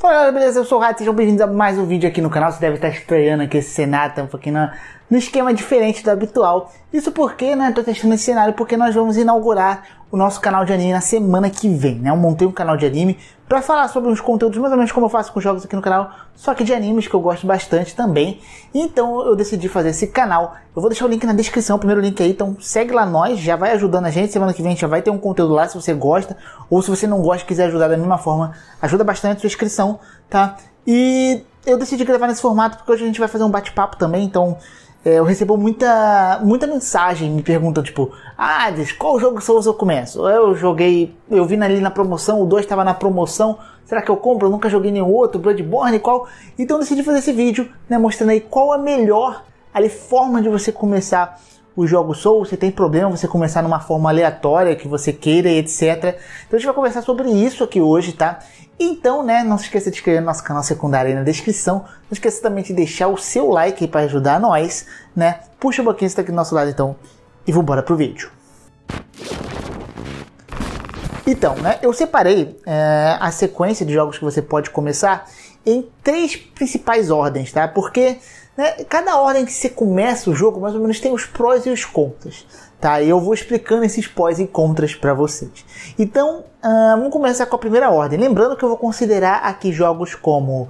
Fala galera, beleza? Eu sou o Rato, sejam bem-vindos a mais um vídeo aqui no canal. Você deve estar estranhando aqui esse Senata, um pouquinho na no esquema diferente do habitual. Isso porque, né, tô testando esse cenário porque nós vamos inaugurar o nosso canal de anime na semana que vem, né? Eu montei um canal de anime para falar sobre uns conteúdos mais ou menos como eu faço com jogos aqui no canal, só que de animes que eu gosto bastante também. Então eu decidi fazer esse canal. Eu vou deixar o link na descrição, o primeiro link aí, então segue lá nós, já vai ajudando a gente. Semana que vem já vai ter um conteúdo lá se você gosta, ou se você não gosta e quiser ajudar da mesma forma, ajuda bastante a sua inscrição, tá? E eu decidi gravar nesse formato porque hoje a gente vai fazer um bate-papo também, então é, eu recebo muita, muita mensagem me perguntando, tipo, ah, Ades, qual jogo Souls eu começo? Eu joguei, eu vi ali na promoção, o 2 estava na promoção, será que eu compro? Eu nunca joguei nenhum outro, Bloodborne, qual? Então eu decidi fazer esse vídeo, né, mostrando aí qual a melhor ali, forma de você começar os jogos Souls, se tem problema você começar numa forma aleatória que você queira e etc. Então a gente vai conversar sobre isso aqui hoje, tá? Então, né, não se esqueça de inscrever no nosso canal secundário aí na descrição. Não esqueça também de deixar o seu like para ajudar nós, né? Puxa o um banquinho, está aqui do nosso lado então. E vambora pro vídeo. Então, né, eu separei é, a sequência de jogos que você pode começar em três principais ordens, tá? Porque né, cada ordem que você começa o jogo, mais ou menos, tem os prós e os contras, tá? E eu vou explicando esses prós e contras para vocês. Então, uh, vamos começar com a primeira ordem. Lembrando que eu vou considerar aqui jogos como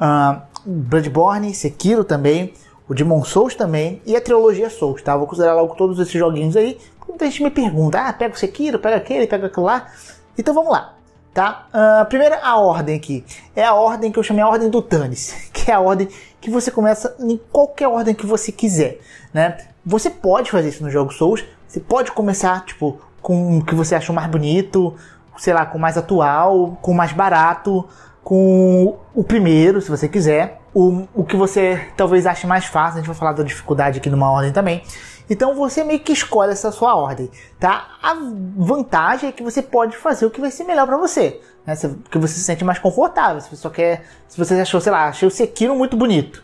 uh, Bloodborne, Sekiro também, o Demon Souls também e a trilogia Souls, tá? vou considerar logo todos esses joguinhos aí. Muita gente me pergunta, ah, pega o Sekiro, pega aquele, pega aquilo lá. Então vamos lá tá? Uh, primeiro a ordem aqui. É a ordem que eu chamei a ordem do Tânis, que é a ordem que você começa em qualquer ordem que você quiser, né? Você pode fazer isso no jogo Souls, você pode começar, tipo, com o que você achou mais bonito, sei lá, com o mais atual, com o mais barato, com o primeiro, se você quiser, o, o que você talvez ache mais fácil, a gente vai falar da dificuldade aqui numa ordem também. Então você meio que escolhe essa sua ordem, tá? A vantagem é que você pode fazer o que vai ser melhor para você, né? Que você se sente mais confortável. Se você só quer, se você achou, sei lá, achei o Sekiro muito bonito,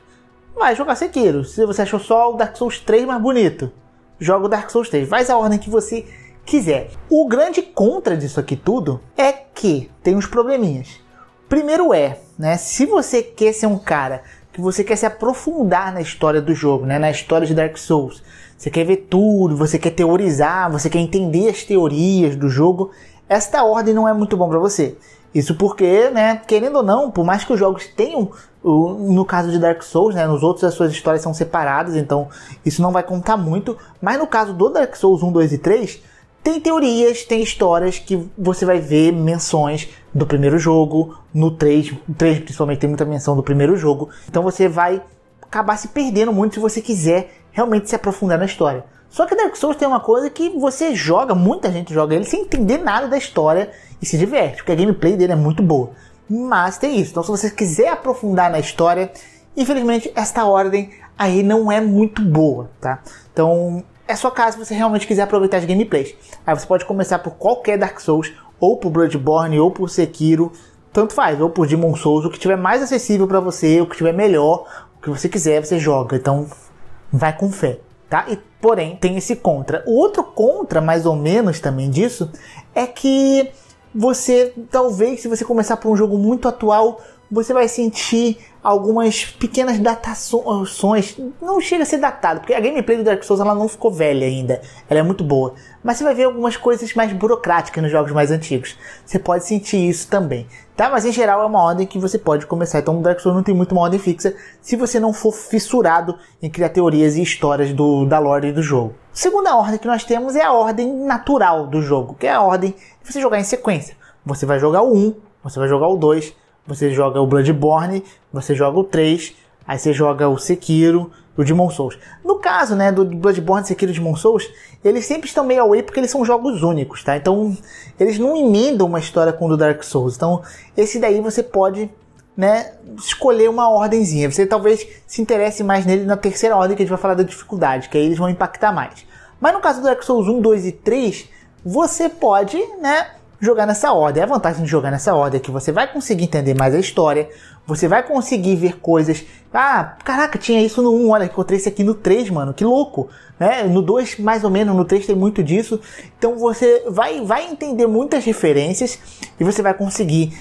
vai jogar Sekiro. Se você achou só o Dark Souls 3 mais bonito, joga o Dark Souls 3. Faz a ordem que você quiser. O grande contra disso aqui tudo é que tem uns probleminhas. Primeiro é, né, se você quer ser um cara que você quer se aprofundar na história do jogo, né? na história de Dark Souls. Você quer ver tudo, você quer teorizar, você quer entender as teorias do jogo. Esta ordem não é muito bom para você. Isso porque, né, querendo ou não, por mais que os jogos tenham, no caso de Dark Souls, né, nos outros as suas histórias são separadas, então isso não vai contar muito. Mas no caso do Dark Souls 1, 2 e 3, tem teorias, tem histórias que você vai ver menções do primeiro jogo, no 3, 3 principalmente tem muita menção do primeiro jogo, então você vai acabar se perdendo muito se você quiser realmente se aprofundar na história. Só que Dark Souls tem uma coisa que você joga, muita gente joga ele sem entender nada da história e se diverte, porque a gameplay dele é muito boa. Mas tem isso, então se você quiser aprofundar na história, infelizmente esta ordem aí não é muito boa, tá? Então é só caso você realmente quiser aproveitar as gameplays. Aí você pode começar por qualquer Dark Souls, ou por Bloodborne, ou por Sekiro, tanto faz, ou por Demon Souls, o que tiver mais acessível para você, o que tiver melhor, o que você quiser, você joga. Então, vai com fé, tá? E porém, tem esse contra. O outro contra, mais ou menos também disso, é que você talvez se você começar por um jogo muito atual, você vai sentir algumas pequenas datações. Não chega a ser datado, porque a gameplay do Dark Souls ela não ficou velha ainda. Ela é muito boa. Mas você vai ver algumas coisas mais burocráticas nos jogos mais antigos. Você pode sentir isso também. Tá? Mas em geral é uma ordem que você pode começar. Então o Dark Souls não tem muito uma ordem fixa se você não for fissurado em criar teorias e histórias do, da lore do jogo. A segunda ordem que nós temos é a ordem natural do jogo, que é a ordem de você jogar em sequência. Você vai jogar o 1, você vai jogar o 2, você joga o Bloodborne, você joga o 3, aí você joga o Sekiro, o Demon Souls. No caso, né, do Bloodborne, Sekiro e Demon Souls, eles sempre estão meio away porque eles são jogos únicos, tá? Então, eles não emendam uma história com o do Dark Souls. Então, esse daí você pode, né, escolher uma ordenzinha. Você talvez se interesse mais nele na terceira ordem que a gente vai falar da dificuldade, que aí eles vão impactar mais. Mas no caso do Dark Souls 1, 2 e 3, você pode, né, jogar nessa ordem. A vantagem de jogar nessa ordem é que você vai conseguir entender mais a história, você vai conseguir ver coisas. Ah, caraca, tinha isso no 1, olha, encontrei isso aqui no 3, mano, que louco, né? No 2, mais ou menos, no 3 tem muito disso. Então você vai, vai entender muitas referências e você vai conseguir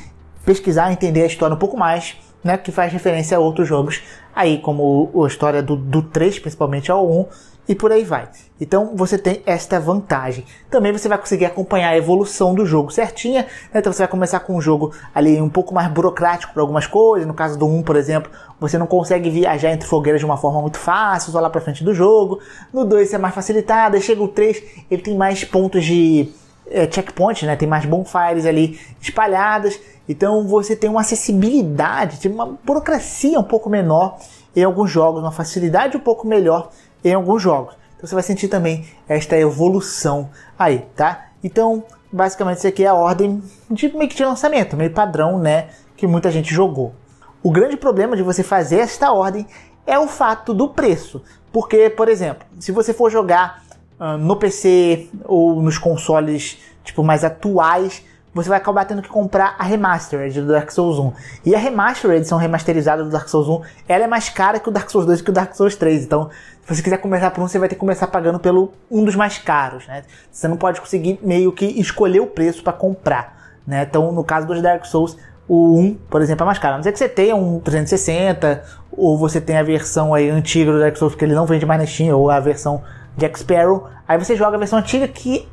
pesquisar, entender a história um pouco mais, né? Que faz referência a outros jogos aí, como a história do, do 3, principalmente ao 1 e por aí vai. Então você tem esta vantagem. Também você vai conseguir acompanhar a evolução do jogo certinha. Né? Então você vai começar com um jogo ali um pouco mais burocrático para algumas coisas. No caso do 1, por exemplo, você não consegue viajar entre fogueiras de uma forma muito fácil, só lá para frente do jogo. No 2 é mais facilitado. Aí chega o 3, ele tem mais pontos de é, checkpoint, né? Tem mais bonfires ali espalhadas. Então você tem uma acessibilidade, tem uma burocracia um pouco menor em alguns jogos, uma facilidade um pouco melhor em alguns jogos. Então você vai sentir também esta evolução aí, tá? Então, basicamente isso aqui é a ordem de meio que de lançamento, meio padrão, né, que muita gente jogou. O grande problema de você fazer esta ordem é o fato do preço, porque, por exemplo, se você for jogar uh, no PC ou nos consoles tipo mais atuais, você vai acabar tendo que comprar a Remastered do Dark Souls 1. E a Remastered, edição remasterizada do Dark Souls 1, ela é mais cara que o Dark Souls 2 e que o Dark Souls 3. Então, se você quiser começar por um, você vai ter que começar pagando pelo um dos mais caros, né? Você não pode conseguir meio que escolher o preço para comprar, né? Então, no caso dos Dark Souls, o 1, por exemplo, é mais caro. A não ser que você tenha um 360, ou você tenha a versão aí antiga do Dark Souls, que ele não vende mais na Steam, ou a versão Jack Sparrow. Aí você joga a versão antiga que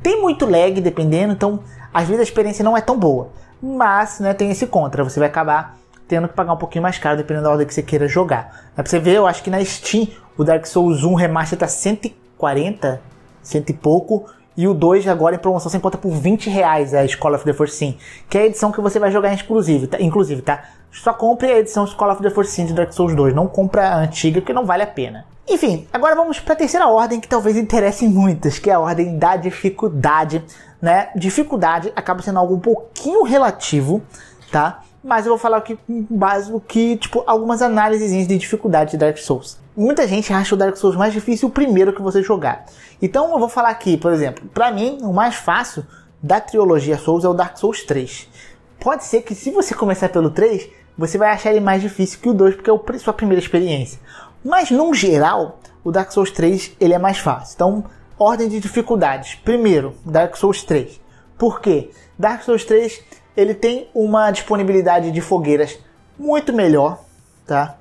tem muito lag, dependendo, então às vezes a experiência não é tão boa, mas né, tem esse contra, você vai acabar tendo que pagar um pouquinho mais caro, dependendo da ordem que você queira jogar. É pra você ver, eu acho que na Steam o Dark Souls 1 Remaster tá 140, cento e pouco, e o 2 agora em promoção você encontra por 20 reais a Escola of the Force Sim, que é a edição que você vai jogar exclusivo, tá? inclusive, tá? Só compre a edição Call of the Force de Dark Souls 2, não compre a antiga, que não vale a pena. Enfim, agora vamos para a terceira ordem que talvez interesse muitas, que é a ordem da dificuldade, né? Dificuldade acaba sendo algo um pouquinho relativo, tá? Mas eu vou falar aqui básico que, tipo, algumas análises de dificuldade de Dark Souls. Muita gente acha o Dark Souls mais difícil o primeiro que você jogar. Então eu vou falar aqui, por exemplo, para mim, o mais fácil da trilogia Souls é o Dark Souls 3. Pode ser que se você começar pelo 3, você vai achar ele mais difícil que o 2, porque é a sua primeira experiência. Mas, no geral, o Dark Souls 3 ele é mais fácil. Então, ordem de dificuldades. Primeiro, Dark Souls 3. Por quê? Dark Souls 3 ele tem uma disponibilidade de fogueiras muito melhor, tá?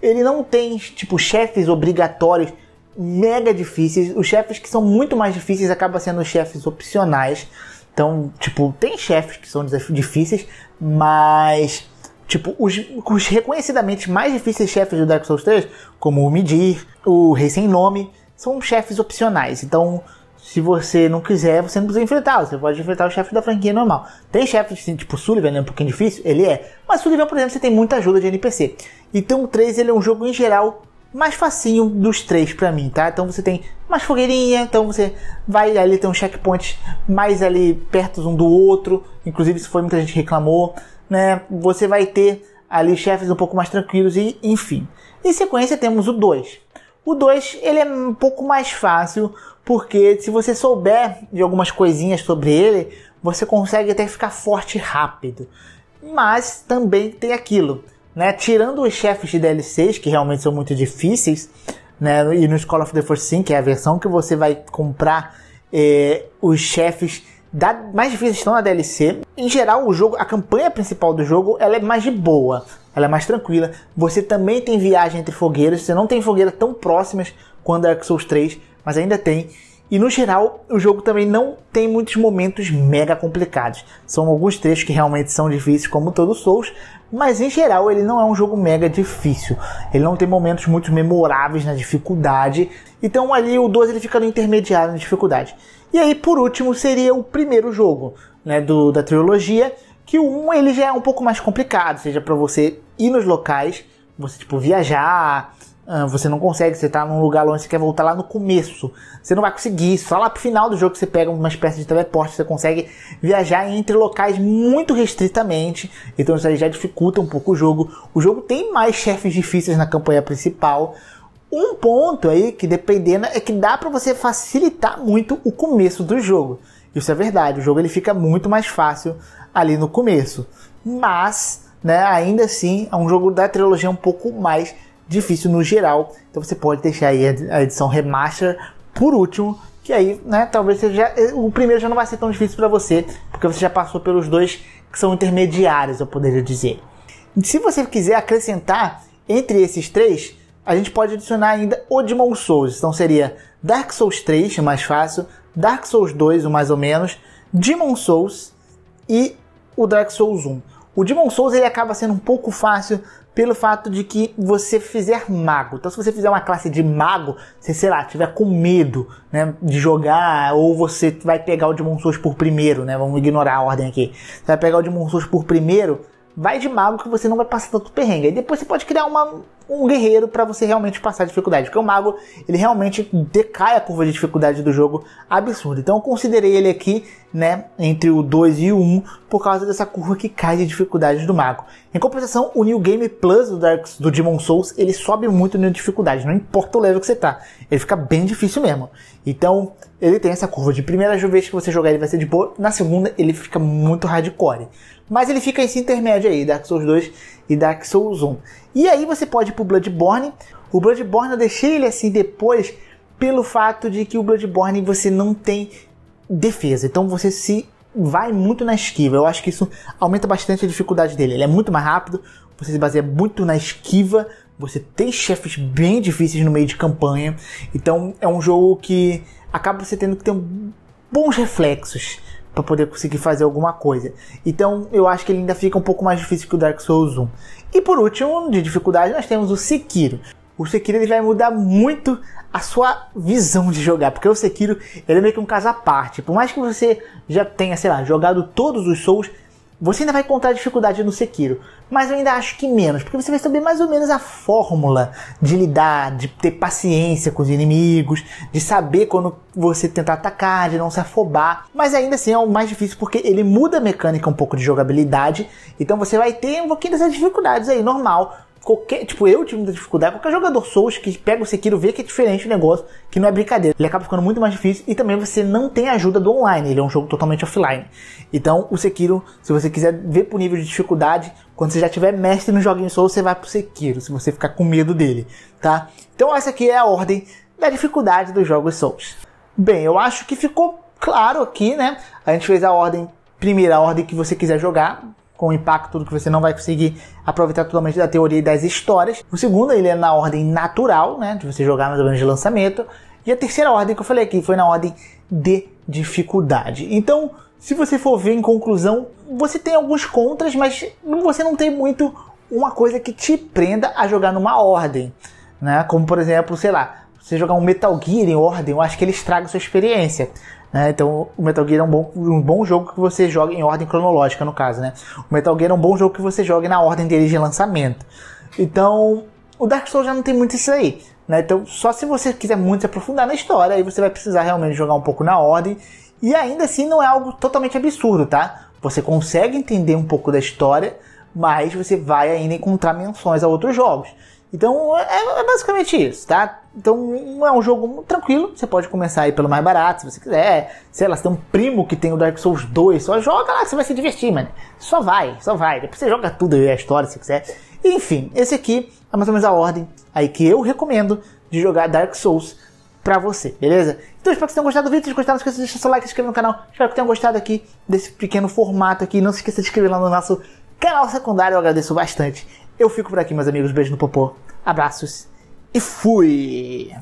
Ele não tem, tipo, chefes obrigatórios mega difíceis. Os chefes que são muito mais difíceis acabam sendo chefes opcionais. Então, tipo, tem chefes que são difíceis, mas Tipo, os, os reconhecidamente mais difíceis chefes do Dark Souls 3, como o Midir, o Rei Sem Nome, são chefes opcionais. Então, se você não quiser, você não precisa enfrentar. Você pode enfrentar o chefe da franquia normal. Tem chefes, assim, tipo Sullivan, é um pouquinho difícil? Ele é. Mas Sullivan, por exemplo, você tem muita ajuda de NPC. Então o 3 ele é um jogo, em geral, mais facinho dos três para mim, tá? Então você tem mais fogueirinha, então você vai ali ter um checkpoint mais ali perto um do outro, inclusive isso foi muita gente reclamou, né? Você vai ter ali chefes um pouco mais tranquilos e enfim. Em sequência temos o 2. O 2 ele é um pouco mais fácil, porque se você souber de algumas coisinhas sobre ele, você consegue até ficar forte rápido. Mas também tem aquilo né? Tirando os chefes de DLCs, que realmente são muito difíceis, né? e no Call of the Force 5, que é a versão que você vai comprar, eh, os chefes da, mais difíceis estão na DLC. Em geral, o jogo, a campanha principal do jogo, ela é mais de boa, ela é mais tranquila. Você também tem viagem entre fogueiras, você não tem fogueiras tão próximas quanto Dark Souls 3, mas ainda tem. E no geral, o jogo também não tem muitos momentos mega complicados. São alguns trechos que realmente são difíceis, como todo Souls, mas em geral ele não é um jogo mega difícil. Ele não tem momentos muito memoráveis na dificuldade. Então ali o 12 ele fica no intermediário na dificuldade. E aí por último seria o primeiro jogo, né, do, da trilogia, que o 1 ele já é um pouco mais complicado, seja para você ir nos locais, você tipo viajar, ah, você não consegue, você tá num lugar longe, você quer voltar lá no começo. Você não vai conseguir, só lá pro final do jogo você pega uma espécie de teleporte, você consegue viajar entre locais muito restritamente. Então isso aí já dificulta um pouco o jogo. O jogo tem mais chefes difíceis na campanha principal. Um ponto aí que dependendo é que dá para você facilitar muito o começo do jogo. Isso é verdade, o jogo ele fica muito mais fácil ali no começo. Mas, né, ainda assim, é um jogo da trilogia um pouco mais difícil no geral. Então você pode deixar aí a edição remaster por último, que aí, né, talvez seja eh, o primeiro já não vai ser tão difícil para você, porque você já passou pelos dois que são intermediários, eu poderia dizer. se você quiser acrescentar entre esses três, a gente pode adicionar ainda o Demon Souls. Então seria Dark Souls 3, é mais fácil, Dark Souls 2, o mais ou menos, Demon Souls e o Dark Souls 1. O Demon Souls ele acaba sendo um pouco fácil pelo fato de que você fizer mago. Então, se você fizer uma classe de mago, você, sei lá, tiver com medo né, de jogar, ou você vai pegar o Demon Souls por primeiro, né? Vamos ignorar a ordem aqui. Você vai pegar o Demon Souls por primeiro, vai de mago que você não vai passar tanto perrengue. Aí depois você pode criar uma, um guerreiro para você realmente passar a dificuldade. Porque o mago, ele realmente decai a curva de dificuldade do jogo absurdo. Então eu considerei ele aqui, né, entre o 2 e o 1, um, por causa dessa curva que cai de dificuldade do mago. Em compensação, o New Game Plus do Dark do Demon Souls, ele sobe muito na dificuldade, não importa o level que você tá. Ele fica bem difícil mesmo. Então, ele tem essa curva de primeira vez que você jogar ele vai ser de boa, na segunda ele fica muito hardcore. Mas ele fica esse intermédio aí, Dark Souls 2 e Dark Souls 1. E aí você pode ir pro Bloodborne. O Bloodborne eu deixei ele assim depois pelo fato de que o Bloodborne você não tem defesa. Então você se vai muito na esquiva. Eu acho que isso aumenta bastante a dificuldade dele. Ele é muito mais rápido, você se baseia muito na esquiva. Você tem chefes bem difíceis no meio de campanha. Então é um jogo que acaba você tendo que ter bons reflexos para poder conseguir fazer alguma coisa. Então eu acho que ele ainda fica um pouco mais difícil que o Dark Souls 1. E por último, de dificuldade, nós temos o Sekiro. O Sekiro ele vai mudar muito a sua visão de jogar, porque o Sekiro ele é meio que um caso à parte. Por mais que você já tenha, sei lá, jogado todos os Souls, você ainda vai encontrar dificuldade no Sekiro, mas eu ainda acho que menos, porque você vai saber mais ou menos a fórmula de lidar, de ter paciência com os inimigos, de saber quando você tentar atacar, de não se afobar. Mas ainda assim é o mais difícil porque ele muda a mecânica um pouco de jogabilidade, então você vai ter um pouquinho dessas dificuldades aí, normal qualquer, tipo, eu tive muita dificuldade, qualquer jogador Souls que pega o Sekiro vê que é diferente o negócio, que não é brincadeira. Ele acaba ficando muito mais difícil e também você não tem ajuda do online, ele é um jogo totalmente offline. Então, o Sekiro, se você quiser ver pro nível de dificuldade, quando você já tiver mestre no joguinho Souls, você vai pro Sekiro, se você ficar com medo dele, tá? Então, essa aqui é a ordem da dificuldade dos jogos Souls. Bem, eu acho que ficou claro aqui, né? A gente fez a ordem primeira ordem que você quiser jogar, com o impacto tudo que você não vai conseguir aproveitar totalmente da teoria e das histórias. O segundo, ele é na ordem natural, né, de você jogar mais ou menos de lançamento. E a terceira ordem que eu falei aqui foi na ordem de dificuldade. Então, se você for ver em conclusão, você tem alguns contras, mas você não tem muito uma coisa que te prenda a jogar numa ordem, né? Como por exemplo, sei lá, você jogar um Metal Gear em ordem, eu acho que ele estraga sua experiência. Né? Então, o Metal Gear é um bom, um bom jogo que você joga em ordem cronológica, no caso, né? O Metal Gear é um bom jogo que você joga na ordem dele de lançamento. Então, o Dark Souls já não tem muito isso aí. Né? Então, só se você quiser muito se aprofundar na história, aí você vai precisar realmente jogar um pouco na ordem. E ainda assim, não é algo totalmente absurdo, tá? Você consegue entender um pouco da história, mas você vai ainda encontrar menções a outros jogos. Então é, é, basicamente isso, tá? Então é um jogo tranquilo, você pode começar aí pelo mais barato, se você quiser. Sei lá, se tem um primo que tem o Dark Souls 2, só joga lá que você vai se divertir, mano. Só vai, só vai. Depois você joga tudo aí, a história, se quiser. Enfim, esse aqui é mais ou menos a ordem aí que eu recomendo de jogar Dark Souls pra você, beleza? Então espero que vocês tenham gostado do vídeo. Se gostaram, não esqueça de deixar seu like, se inscrever no canal. Espero que tenham gostado aqui desse pequeno formato aqui. Não se esqueça de inscrever lá no nosso canal secundário, eu agradeço bastante. Eu fico por aqui, meus amigos. Beijo no popô. Abraços e fui!